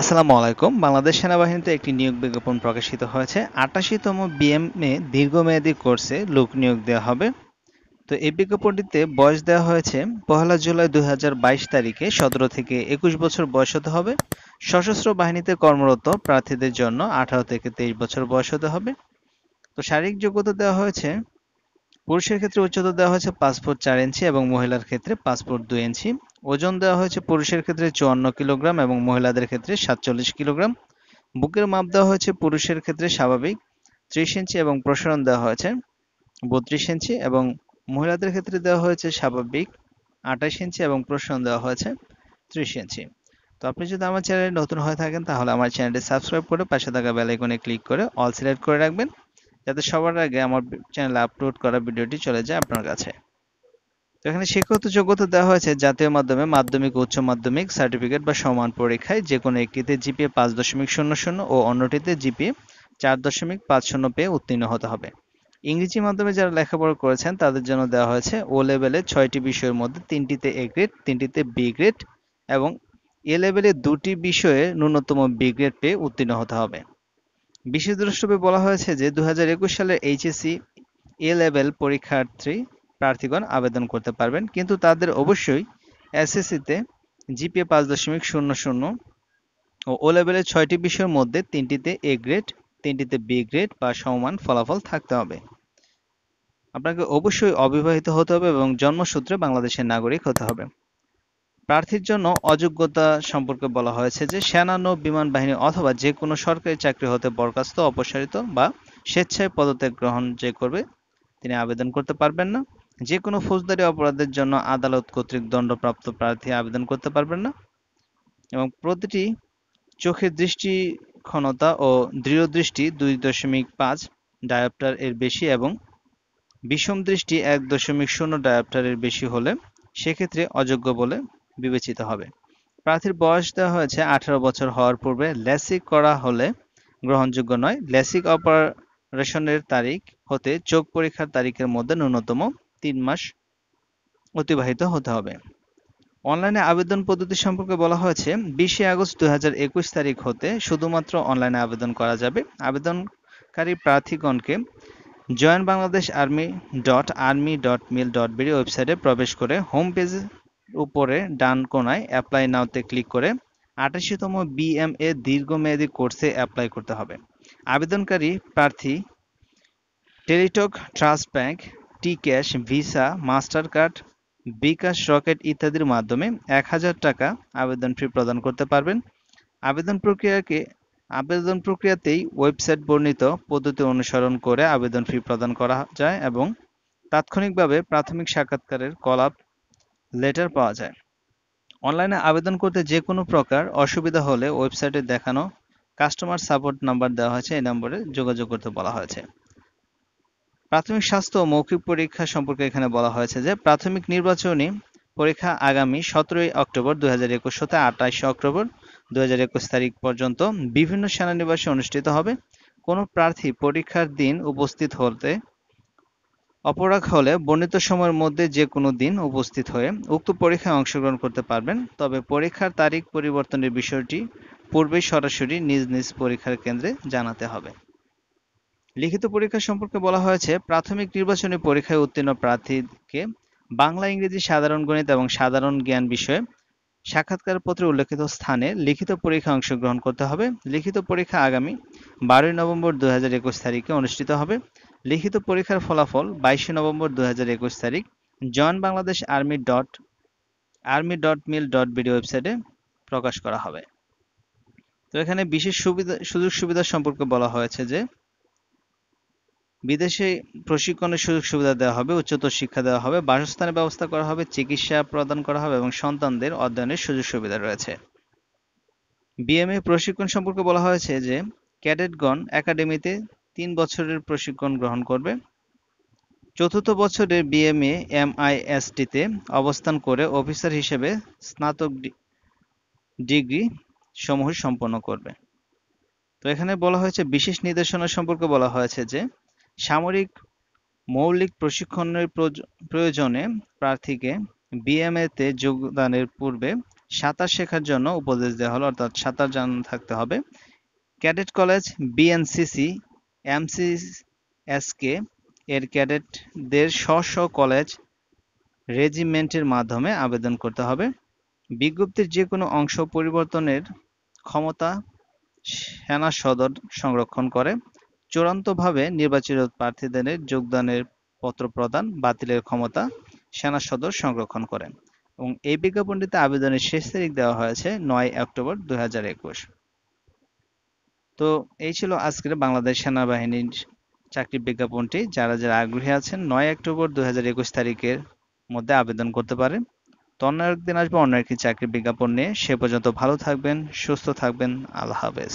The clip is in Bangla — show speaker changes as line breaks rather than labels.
আসসালামু আলাইকুম বাংলাদেশ সেনাবাহিনীতে একটি নিয়োগ বিজ্ঞাপন প্রকাশিত হয়েছে আটাশিতম বিএমএ দীর্ঘমেয়াদী কোর্সে লোক নিয়োগ দেওয়া হবে তো এই বিজ্ঞাপনটিতে বয়স দেওয়া হয়েছে পহেলা জুলাই দুই তারিখে সতেরো থেকে একুশ বছর বয়স হতে হবে সশস্ত্র বাহিনীতে কর্মরত প্রার্থীদের জন্য আঠারো থেকে তেইশ বছর বয়স হতে হবে তো শারীরিক যোগ্যতা দেওয়া হয়েছে পুরুষের ক্ষেত্রে উচ্চতা দেওয়া হয়েছে পাঁচ ফুট চার ইঞ্চি এবং মহিলার ক্ষেত্রে পাঁচ ফুট দুই ইঞ্চি ওজন দেওয়া হয়েছে পুরুষের ক্ষেত্রে চুয়ান্ন কিলোগ্রাম এবং মহিলাদের ক্ষেত্রে সাতচল্লিশ কিলোগ্রাম বুকের মাপ দেওয়া হয়েছে পুরুষের ক্ষেত্রে স্বাভাবিক ত্রিশ ইঞ্চি এবং প্রসারণ দেওয়া হয়েছে বত্রিশ ইঞ্চি এবং মহিলাদের ক্ষেত্রে দেওয়া হয়েছে স্বাভাবিক আঠাশ ইঞ্চি এবং প্রসারণ দেওয়া হয়েছে ত্রিশ ইঞ্চি তো আপনি যদি আমার চ্যানেলে নতুন হয়ে থাকেন তাহলে আমার চ্যানেলটি সাবস্ক্রাইব করে পাশে থাকা বেলাইকনে ক্লিক করে অল সিলেক্ট করে রাখবেন যাতে সবার আগে আমার চ্যানেলে আপলোড করা ভিডিওটি চলে যায় আপনার কাছে তো এখানে শিক্ষাগত যোগ্যতা দেওয়া হয়েছে জাতীয় মাধ্যমে মাধ্যমিক উচ্চ মাধ্যমিক সার্টিফিকেট বা সমান পরীক্ষায় যে কোনো একটিতে জিপিএ পাঁচ দশমিক শূন্য শূন্য ও অন্যটিতে জিপিএ চার দশমিক পাঁচ শূন্য পেয়ে উত্তীর্ণ হতে হবে ইংরেজি মাধ্যমে যারা লেখাপড়া করেছেন তাদের জন্য দেওয়া হয়েছে ও লেভেলে ছয়টি বিষয়ের মধ্যে তিনটিতে এ গ্রেড তিনটিতে বি গ্রেড এবং এ লেভেলে দুটি বিষয়ে ন্যূনতম বি গ্রেড পেয়ে উত্তীর্ণ হতে হবে বিশেষ দ্রষ্টব্যে বলা হয়েছে যে দু সালের এইচএসসি এ লেভেল পরীক্ষার্থী প্রার্থীগণ আবেদন করতে পারবেন কিন্তু তাদের অবশ্যই এসএসসিতে জিপিএ পাঁচ দশমিক শূন্য শূন্য ও ও লেভেলের ছয়টি বিষয়ের মধ্যে তিনটিতে এ গ্রেড তিনটিতে বি গ্রেড বা সমমান ফলাফল থাকতে হবে আপনাকে অবশ্যই অবিবাহিত হতে হবে এবং জন্মসূত্রে বাংলাদেশের নাগরিক হতে হবে প্রার্থীর জন্য অযোগ্যতা সম্পর্কে বলা হয়েছে যে সেনা নৌ বিমান বাহিনী অথবা যে কোনো সরকারি চাকরি হতে বরখাস্ত অপসারিত বা স্বেচ্ছায় পদত্যাগ গ্রহণ যে করবে তিনি আবেদন করতে পারবেন না যে কোনো ফৌজদারি অপরাধের জন্য আদালত কর্তৃক দণ্ডপ্রাপ্ত প্রার্থী আবেদন করতে পারবেন না এবং প্রতিটি চোখের দৃষ্টি ক্ষণতা ও দৃঢ় দৃষ্টি দুই দশমিক পাঁচ ডায়াপ্টার এর বেশি এবং বিষম দৃষ্টি এক দশমিক শূন্য ডায়াপ্টারের বেশি হলে সেক্ষেত্রে অযোগ্য বলে বিবেচিত হবে প্রার্থীর বয়স দেওয়া হয়েছে আঠারো বছর হওয়ার পূর্বে লেসিক করা হলে গ্রহণযোগ্য নয় লেসিক অপারেশনের তারিখ হতে চোখ পরীক্ষার তারিখের মধ্যে ন্যূনতম তিন মাস অতিবাহিত হতে হবে অনলাইনে আবেদন পদ্ধতি সম্পর্কে বলা হয়েছে বিশে আগস্ট দু তারিখ হতে শুধুমাত্র অনলাইনে আবেদন করা যাবে আবেদনকারী প্রার্থীগণকে joint Bangladesh army dot army dot mil dot BD ওয়েবসাইটে প্রবেশ করে হোম পেজে উপরে ডান কোনায় অ্যাপ্লাই নাওতে ক্লিক করে আটাশিতম বিএমএ দীর্ঘমেয়াদী কোর্সে অ্যাপ্লাই করতে হবে আবেদনকারী প্রার্থী Teletalk Trust Bank T cash Visa Master card bKash Rocket ইত্যাদির মাধ্যমে এক হাজার টাকা আবেদন ফি প্রদান করতে পারবেন আবেদন প্রক্রিয়াকে আবেদন প্রক্রিয়াতেই ওয়েবসাইট বর্ণিত পদ্ধতি অনুসরণ করে আবেদন ফি প্রদান করা যায় এবং তাৎক্ষণিকভাবে প্রাথমিক সাক্ষাৎকারের কলাপ লেটার পাওয়া যায় অনলাইনে আবেদন করতে যে কোনো প্রকার অসুবিধা হলে ওয়েবসাইটে দেখানো কাস্টমার সাপোর্ট নাম্বার দেওয়া হয়েছে এই নম্বরে যোগাযোগ করতে বলা হয়েছে প্রাথমিক স্বাস্থ্য মৌখিক পরীক্ষা সম্পর্কে এখানে বলা হয়েছে যে প্রাথমিক নির্বাচনী পরীক্ষা আগামী সতেরোই অক্টোবর দুই হাজার একুশ হতে আঠাশে অক্টোবর দুই হাজার একুশ তারিখ পর্যন্ত বিভিন্ন সেনানিবাসে অনুষ্ঠিত হবে কোনো প্রার্থী পরীক্ষার দিন উপস্থিত হতে অপরাগ হলে বর্ণিত সময়ের মধ্যে যে কোনো দিন উপস্থিত হয়ে উক্ত পরীক্ষায় অংশগ্রহণ করতে পারবেন তবে পরীক্ষার তারিখ পরিবর্তনের বিষয়টি পূর্বে সরাসরি নিজ নিজ পরীক্ষার কেন্দ্রে জানাতে হবে লিখিত পরীক্ষা সম্পর্কে বলা হয়েছে প্রাথমিক নির্বাচনী পরীক্ষায় উত্তীর্ণ প্রার্থীকে বাংলা ইংরেজি সাধারণ গণিত এবং সাধারণ জ্ঞান বিষয়ে সাক্ষাৎকার পত্রে উল্লেখিত স্থানে লিখিত পরীক্ষা অংশগ্রহণ করতে হবে লিখিত পরীক্ষা আগামী বারোই নভেম্বর দু তারিখে অনুষ্ঠিত হবে লিখিত পরীক্ষার ফলাফল বাইশে নভেম্বর দু তারিখ joint Bangladesh army dot army dot mil dot BD ওয়েবসাইটে প্রকাশ করা হবে তো এখানে বিশেষ সুবিধা সুযোগ সুবিধা সম্পর্কে বলা হয়েছে যে বিদেশে প্রশিক্ষণের সুযোগ সুবিধা দেওয়া হবে উচ্চতর শিক্ষা দেওয়া হবে বাসস্থানের ব্যবস্থা করা হবে চিকিৎসা প্রদান করা হবে এবং সন্তানদের অধ্যয়নের সুযোগ সুবিধা রয়েছে বিএমএ প্রশিক্ষণ সম্পর্কে বলা হয়েছে যে ক্যাডেটগণ একাডেমিতে তিন বছরের প্রশিক্ষণ গ্রহণ করবে চতুর্থ বছরে বিএমএ এমআইএসটিতে অবস্থান করে অফিসার হিসেবে স্নাতক ডিগ্রি সমূহ সম্পন্ন করবে তো এখানে বলা হয়েছে বিশেষ নির্দেশনা সম্পর্কে বলা হয়েছে যে সামরিক মৌলিক প্রশিক্ষণের প্রয়োজনে প্রার্থীকে বিএমএতে যোগদানের পূর্বে সাঁতার শেখার জন্য উপদেশ দেওয়া হলো অর্থাৎ সাঁতার জানা থাকতে হবে ক্যাডেট কলেজ বিএনসিসি এমসিএসকে এর ক্যাডেটদের স্ব স্ব কলেজ রেজিমেন্টের মাধ্যমে আবেদন করতে হবে বিজ্ঞপ্তির যে কোনো অংশ পরিবর্তনের ক্ষমতা সেনা সদর সংরক্ষণ করে চূড়ান্তভাবে নির্বাচিত প্রার্থীদের যোগদানের পত্র প্রদান বাতিলের ক্ষমতা সেনা সদর সংরক্ষণ করে এবং এই বিজ্ঞাপনটিতে আবেদনের শেষ তারিখ দেওয়া হয়েছে নয় অক্টোবর দু তো এই ছিল আজকের বাংলাদেশ সেনাবাহিনীর চাকরি বিজ্ঞাপনটি যারা যারা আগ্রহী আছেন নয় অক্টোবর দু তারিখের মধ্যে আবেদন করতে পারেন তো অন্য একদিন আসবে অন্য একটি চাকরি বিজ্ঞাপন নিয়ে সে পর্যন্ত ভালো থাকবেন সুস্থ থাকবেন আল্লাহ হাফেজ